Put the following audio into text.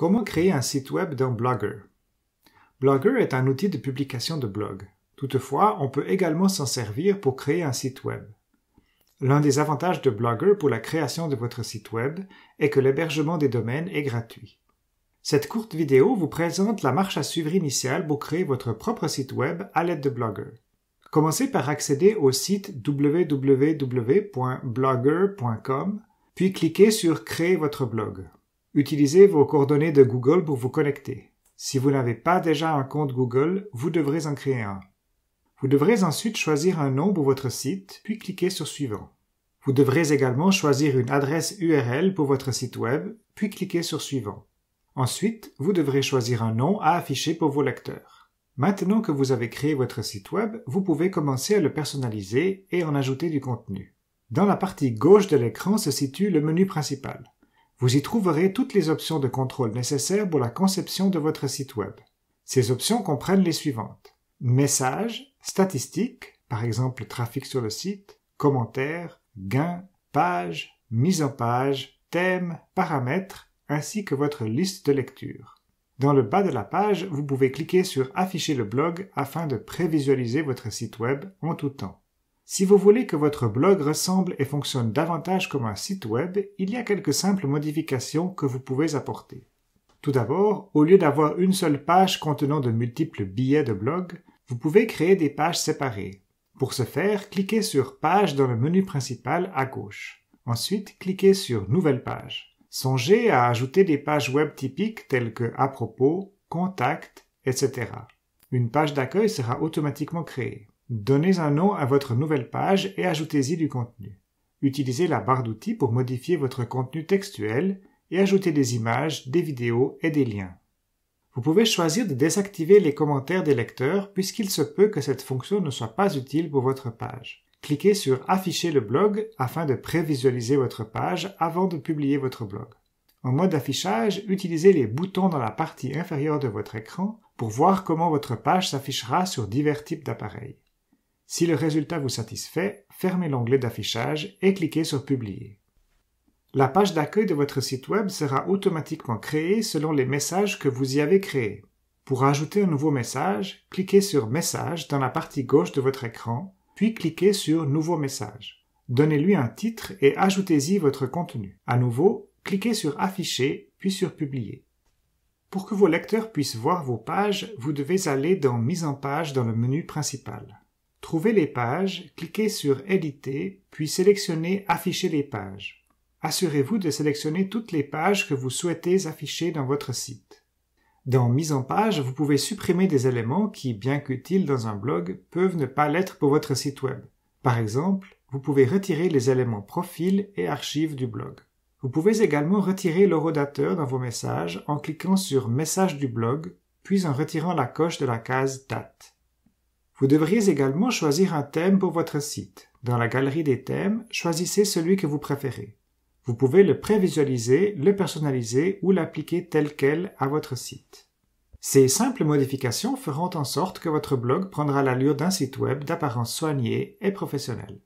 Comment créer un site web dans Blogger Blogger est un outil de publication de blog. Toutefois, on peut également s'en servir pour créer un site web. L'un des avantages de Blogger pour la création de votre site web est que l'hébergement des domaines est gratuit. Cette courte vidéo vous présente la marche à suivre initiale pour créer votre propre site web à l'aide de Blogger. Commencez par accéder au site www.blogger.com, puis cliquez sur Créer votre blog. Utilisez vos coordonnées de Google pour vous connecter. Si vous n'avez pas déjà un compte Google, vous devrez en créer un. Vous devrez ensuite choisir un nom pour votre site, puis cliquer sur Suivant. Vous devrez également choisir une adresse URL pour votre site Web, puis cliquer sur Suivant. Ensuite, vous devrez choisir un nom à afficher pour vos lecteurs. Maintenant que vous avez créé votre site Web, vous pouvez commencer à le personnaliser et en ajouter du contenu. Dans la partie gauche de l'écran se situe le menu principal. Vous y trouverez toutes les options de contrôle nécessaires pour la conception de votre site Web. Ces options comprennent les suivantes. Messages, statistiques, par exemple trafic sur le site, commentaires, gains, pages, mise en page, thèmes, paramètres, ainsi que votre liste de lecture. Dans le bas de la page, vous pouvez cliquer sur Afficher le blog afin de prévisualiser votre site Web en tout temps. Si vous voulez que votre blog ressemble et fonctionne davantage comme un site web, il y a quelques simples modifications que vous pouvez apporter. Tout d'abord, au lieu d'avoir une seule page contenant de multiples billets de blog, vous pouvez créer des pages séparées. Pour ce faire, cliquez sur Pages » dans le menu principal à gauche. Ensuite, cliquez sur Nouvelle page. Songez à ajouter des pages web typiques telles que À propos, Contact, etc. Une page d'accueil sera automatiquement créée. Donnez un nom à votre nouvelle page et ajoutez-y du contenu. Utilisez la barre d'outils pour modifier votre contenu textuel et ajouter des images, des vidéos et des liens. Vous pouvez choisir de désactiver les commentaires des lecteurs puisqu'il se peut que cette fonction ne soit pas utile pour votre page. Cliquez sur Afficher le blog afin de prévisualiser votre page avant de publier votre blog. En mode affichage, utilisez les boutons dans la partie inférieure de votre écran pour voir comment votre page s'affichera sur divers types d'appareils. Si le résultat vous satisfait, fermez l'onglet d'affichage et cliquez sur Publier. La page d'accueil de votre site Web sera automatiquement créée selon les messages que vous y avez créés. Pour ajouter un nouveau message, cliquez sur Message dans la partie gauche de votre écran, puis cliquez sur Nouveau message. Donnez-lui un titre et ajoutez-y votre contenu. À nouveau, cliquez sur Afficher, puis sur Publier. Pour que vos lecteurs puissent voir vos pages, vous devez aller dans Mise en page dans le menu principal trouver les pages, cliquez sur Éditer, puis sélectionnez Afficher les pages. Assurez-vous de sélectionner toutes les pages que vous souhaitez afficher dans votre site. Dans Mise en page, vous pouvez supprimer des éléments qui, bien qu'utiles dans un blog, peuvent ne pas l'être pour votre site web. Par exemple, vous pouvez retirer les éléments profil et archives du blog. Vous pouvez également retirer l'orodateur dans vos messages en cliquant sur Message du blog, puis en retirant la coche de la case Date. Vous devriez également choisir un thème pour votre site. Dans la galerie des thèmes, choisissez celui que vous préférez. Vous pouvez le prévisualiser, le personnaliser ou l'appliquer tel quel à votre site. Ces simples modifications feront en sorte que votre blog prendra l'allure d'un site web d'apparence soignée et professionnelle.